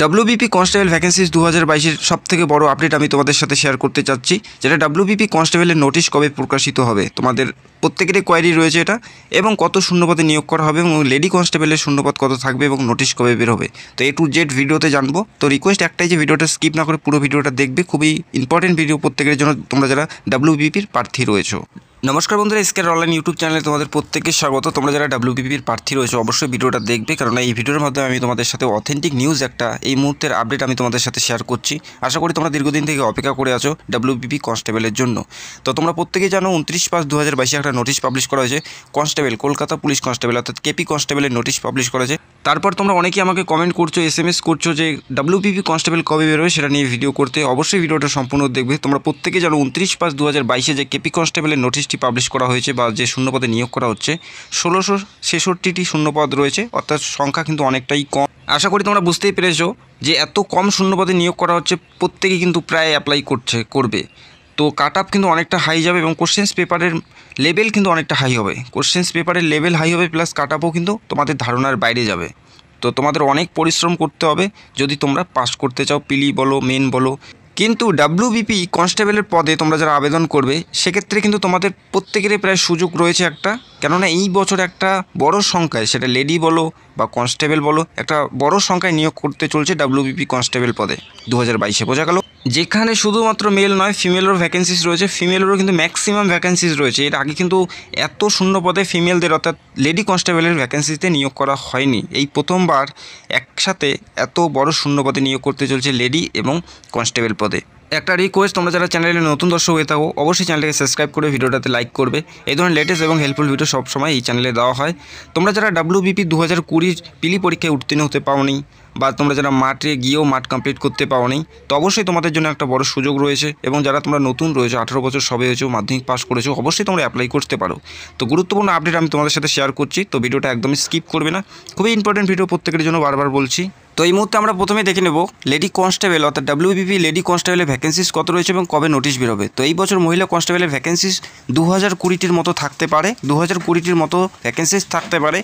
WBP constable vacancies দু হাজার বাইশের সবথেকে বড় আপডেট আমি তোমাদের সাথে শেয়ার করতে চাচ্ছি যেটা ডাব্লিউবিপি কনস্টেবলের নোটিশ কবে প্রকাশিত হবে তোমাদের প্রত্যেকেরই কোয়ারি রয়েছে এটা এবং কত শূন্যপদে নিয়োগ করা হবে এবং লেডি কনস্টেবলের শূন্যপদ কত থাকবে এবং নোটিশ কবে বেরোবে তো এ টু জেড ভিডিওতে জানবো তো রিকোয়েস্ট একটাই যে ভিডিওটা স্কিপ না করে পুরো ভিডিওটা দেখবে খুবই ইম্পর্টেন্ট ভিডিও প্রত্যেকের জন্য তোমরা যারা ডাব্লিউবিপির প্রার্থী রয়েছো নমস্কার বন্ধুরা স্কের অনলাইন ইউটিউব চ্যানেলে তোমাদের প্রত্যেককে স্বাগত তোমরা যারা ডাব্লিউপিপির প্রার্থী রয়েছে অবশ্যই ভিডিওটা দেখবে কারণ এই ভিডিওর মাধ্যমে আমি তোমাদের সাথে অথেন্টিক নিউজ একটা এই মুহূর্তের আপডেট আমি তোমাদের সাথে শেয়ার করছি আশা করি তোমরা দীর্ঘদিন থেকে অপেক্ষা করে আছো ডাব্লিউপিপি কনস্টেবলের জন্য তো তোমরা প্রত্যেকেই জানো উনত্রিশ পাঁচ দু হাজার একটা নোটিশ পাবলিশ করা হয়েছে কনস্টেবল কলকাতা পুলিশ কনস্টেবল অর্থাৎ কেপি কনস্টেবলের নোটিশ পাবলিশ করা হয়েছে তারপর তোমরা অনেকেই আমাকে কমেন্ট করছো এস এম এস করছো যে ডাব্লিউপিপি কনস্টেবল কবে বেরোবে সেটা নিয়ে ভিডিও করতে অবশ্যই ভিডিওটা সম্পূর্ণ দেখবে তোমরা প্রত্যেকে জানো উনত্রিশ পাঁচ দু হাজার বাইশে যে কেপি কনস্টেবলের নোটিশ লিস্টটি পাবলিশ করা হয়েছে বা যে শূন্যপদে নিয়োগ করা হচ্ছে ষোলোশো ছেষট্টিটি শূন্যপদ রয়েছে অর্থাৎ সংখ্যা কিন্তু অনেকটাই কম আশা করি তোমরা বুঝতেই পেরেছো যে এত কম শূন্যপদে নিয়োগ করা হচ্ছে প্রত্যেকেই কিন্তু প্রায় অ্যাপ্লাই করছে করবে তো কাট আপ কিন্তু অনেকটা হাই যাবে এবং কোশ্চেন্স পেপারের লেভেল কিন্তু অনেকটা হাই হবে কোশ্চেন্স পেপারের লেভেল হাই হবে প্লাস কাট আপও কিন্তু তোমাদের ধারণার বাইরে যাবে তো তোমাদের অনেক পরিশ্রম করতে হবে যদি তোমরা পাস করতে চাও পিলি e বলো মেন বলো কিন্তু ডাব্লিউবিপি কনস্টেবলের পদে তোমরা যারা আবেদন করবে সেক্ষেত্রে কিন্তু তোমাদের প্রত্যেকেরই প্রায় সুযোগ রয়েছে একটা কেননা এই বছর একটা বড় সংখ্যায় সেটা লেডি বলো বা কনস্টেবল বলো একটা বড় সংখ্যায় নিয়োগ করতে চলছে ডাব্লিউবিপি কনস্টেবল পদে দু হাজার বাইশে বোঝা গেল যেখানে শুধুমাত্র মেল নয় ফিমেলেরও ভ্যাকেন্সিস রয়েছে ফিমেলেরও কিন্তু ম্যাক্সিমাম ভ্যাকেন্সিস রয়েছে এর আগে কিন্তু এত শূন্য পদে ফিমেলদের অর্থাৎ লেডি কনস্টেবলের ভ্যাকেন্সিতে নিয়োগ করা হয়নি এই প্রথমবার একসাথে এত বড় শূন্য পদে নিয়োগ করতে চলছে লেডি এবং কনস্টেবল পদে একটা রিকোয়েস্ট তোমরা যারা চ্যানেলে নতুন দর্শক হয়ে থাকো অবশ্যই চ্যানেলকে সাবস্ক্রাইব করে ভিডিওটাতে লাইক করবে এই ধরনের লেটেস্ট এবং হেল্পফুল ভিডিও সবসময় এই চ্যানেলে দেওয়া হয় তোমরা যারা ডাব্লিউবিপি দু হাজার কুড়ির পিলি পরীক্ষায় উত্তীর্ণ হতে পাওনি বা তোমরা যারা মাঠে গিয়েও মাঠ কমপ্লিট করতে পাও নি তো অবশ্যই তোমাদের জন্য একটা বড় সুযোগ রয়েছে এবং যারা তোমরা নতুন রয়েছে আঠারো বছর সবে হয়েছো মাধ্যমিক পাস করেছো অবশ্যই তোমরা অ্যাপ্লাই করতে পারো তো গুরুত্বপূর্ণ আপডেট আমি তোমাদের সাথে শেয়ার করছি তো ভিডিওটা একদমই স্কিপ করবে না খুবই ইম্পর্টেন্ট ভিডিও প্রত্যেকের জন্য বারবার বলছি তো এই মুহূর্তে আমরা প্রথমে দেখে নেব লেডি কনস্টেবল অর্থাৎ ডাব্লিউবিপি লেডি কনস্টেবলের ভ্যাকেন্সিস কত রয়েছে এবং কবে নোটিশ বেরোবে তো এই বছর মহিলা কনস্টেবলের ভ্যাকেন্সিস দু হাজার কুড়িটির মতো থাকতে পারে দু হাজার কুড়িটির মতো ভ্যাকেন্সিস থাকতে পারে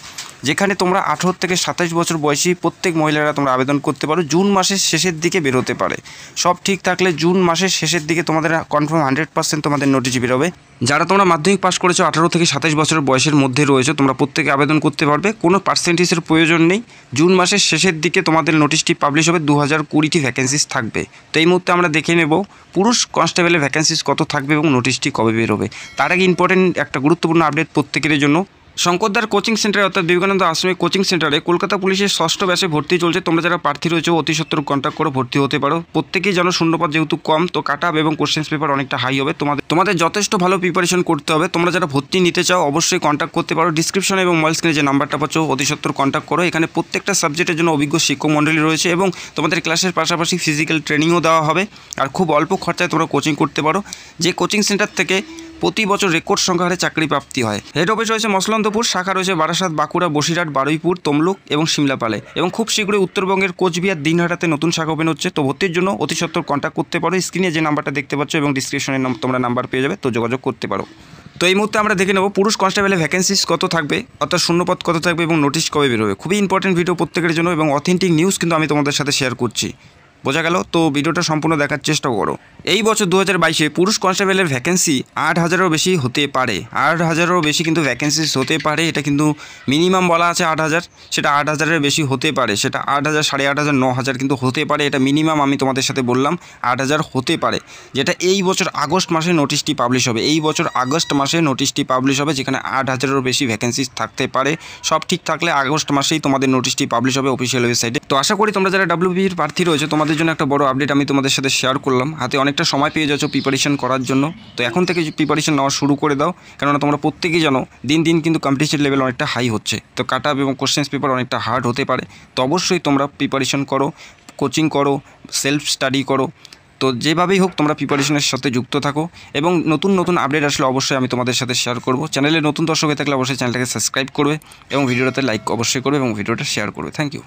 যেখানে তোমরা আঠেরো থেকে সাতাশ বছর বয়সী প্রত্যেক মহিলারা তোমরা আবেদন করতে পারো জুন মাসের শেষের দিকে বেরোতে পারে সব ঠিক থাকলে জুন মাসের শেষের দিকে তোমাদের কনফার্ম হান্ড্রেড পার্সেন্ট তোমাদের নোটিশ বেরোবে যারা তোমরা মাধ্যমিক পাশ করেছো আঠারো থেকে সাতাশ বছর বয়সের মধ্যে রয়েছে তোমরা প্রত্যেকে আবেদন করতে পারবে কোনো পার্সেন্টেজের প্রয়োজন নেই জুন মাসের শেষের দিকে তোমাদের নোটিশটি পাবলিশ হবে দু হাজার কুড়িটি ভ্যাকেন্সিস থাকবে তো এই মুহূর্তে আমরা দেখে নেব পুরুষ কনস্টেবলের ভ্যাকেন্সিস কত থাকবে এবং নোটিশটি কবে বেরোবে তার আগে ইম্পর্টেন্ট একটা গুরুত্বপূর্ণ আপডেট প্রত্যেকের জন্য শঙ্করদার কোচিং সেন্টারে অর্থাৎ বিবেকানন্দ আশ্রমিক কোচিং সেন্টারে কলকাতা পুলিশের ষষ্ঠ ব্যাসে ভর্তি চলছে তোমরা যারা প্রার্থী রয়েছে অতি সত্তর কন্ট্যাক্ট করে ভর্তি হতে পারো প্রত্যেকেই যেন শূন্যপাত যেহেতু কম তো কাট আপ এবং কোশ্চেন্স পেপার অনেকটা হাই হবে তোমাদের তোমাদের যথেষ্ট ভালো প্রিপারেশন করতে হবে তোমরা যারা ভর্তি নিতে চাও অবশ্যই কন্ট্যাক্ট করতে পারো ডিসক্রিপশন এবং মোবাইল স্ক্রিনে যে নাম্বারটা পাচ্ছ অতি সত্তর কন্ট্যাক্ট করো এখানে প্রত্যেকটা সাবজেক্টের জন্য অভিজ্ঞ শিক্ষক মণ্ডলী রয়েছে এবং তোমাদের ক্লাসের পাশাপাশি ফিজিক্যাল ট্রেনিংও দেওয়া হবে আর খুব অল্প খরচায় তোমরা কোচিং করতে পারো যে কোচিং সেন্টার থেকে প্রতি বছর রেকর্ড সংখ্যারে চাকরি প্রাপ্তি হয় হেড অফিস রয়েছে মসলন্তপুর শাখা রয়েছে বারাসাত বাঁকুড়া বসিরহাট বারুইপুর তমলুক এবং সিমলাপালে এবং খুব শীঘ্রই উত্তরবঙ্গের কোচবিহার দিনহাটাতে নতুন শাখা ওপেন হচ্ছে তো ভর্তির জন্য অতি সত্তর কন্ট্যাক্ট করতে পারো স্ক্রিনে যে নাম্বারটা দেখতে পাচ্ছ এবং ডিসক্রিপশনে তোমরা নাম্বার পেয়ে যাবে তো যোগাযোগ করতে পারো তো এই মুহূর্তে আমরা দেখে নেব পুরুষ কনস্টেবলের ভ্যাকেন্সিস কত থাকবে অর্থাৎ শূন্যপদ কত থাকবে এবং নোটিশ কবে বেরোবে খুবই ইম্পর্টেন্ট ভিডিও প্রত্যেকের জন্য এবং অথেন্টিক নিউজ কিন্তু আমি তোমাদের সাথে শেয়ার করছি বোঝা গেল তো ভিডিওটা সম্পূর্ণ দেখার চেষ্টা করো এই বছর দু হাজার বাইশে পুরুষ কনস্টেবলের ভ্যাকেন্সি আট হাজারেরও বেশি হতে পারে আট হাজারেরও বেশি কিন্তু ভ্যাকেন্সিস হতে পারে এটা কিন্তু মিনিমাম বলা আছে আট হাজার সেটা আট হাজারের বেশি হতে পারে সেটা আট হাজার সাড়ে আট হাজার ন হাজার কিন্তু হতে পারে এটা মিনিমাম আমি তোমাদের সাথে বললাম আট হাজার হতে পারে যেটা এই বছর আগস্ট মাসে নোটিশটি পাবলিশ হবে এই বছর আগস্ট মাসে নোটিশটি পাবলিশ হবে যেখানে আট হাজারেরও বেশি ভ্যাকেন্সি থাকতে পারে সব ঠিক থাকলে আগস্ট মাসেই তোমাদের নোটিশটি পাবলিশ হবে অফিসিয়াল ওয়েবসাইটে তো আশা করি তোমরা যারা ডাব্লিউবির প্রার্থী রয়েছে তোমাদের তোমাদের জন্য একটা বড় আপডেট আমি তোমাদের সাথে শেয়ার করলাম হাতে অনেকটা সময় পেয়ে যাচ্ছ প্রিপারেশন করার জন্য তো এখন থেকে প্রিপারেশন নেওয়া শুরু করে দাও কেননা তোমরা প্রত্যেকেই জানো দিন দিন কিন্তু কম্পিটিশন লেভেল অনেকটা হাই হচ্ছে তো কাট আপ এবং কোশ্চেন্স পেপার অনেকটা হার্ড হতে পারে তো অবশ্যই তোমরা প্রিপারেশন করো কোচিং করো সেলফ স্টাডি করো তো যেভাবেই হোক তোমরা প্রিপারেশনের সাথে যুক্ত থাকো এবং নতুন নতুন আপডেট আসলে অবশ্যই আমি তোমাদের সাথে শেয়ার করবো চ্যানেলে নতুন দর্শক হয়ে থাকলে অবশ্যই চ্যানেলটাকে সাবস্ক্রাইব করবে এবং ভিডিওটাতে লাইক অবশ্যই করবে এবং ভিডিওটা শেয়ার করবে থ্যাংক ইউ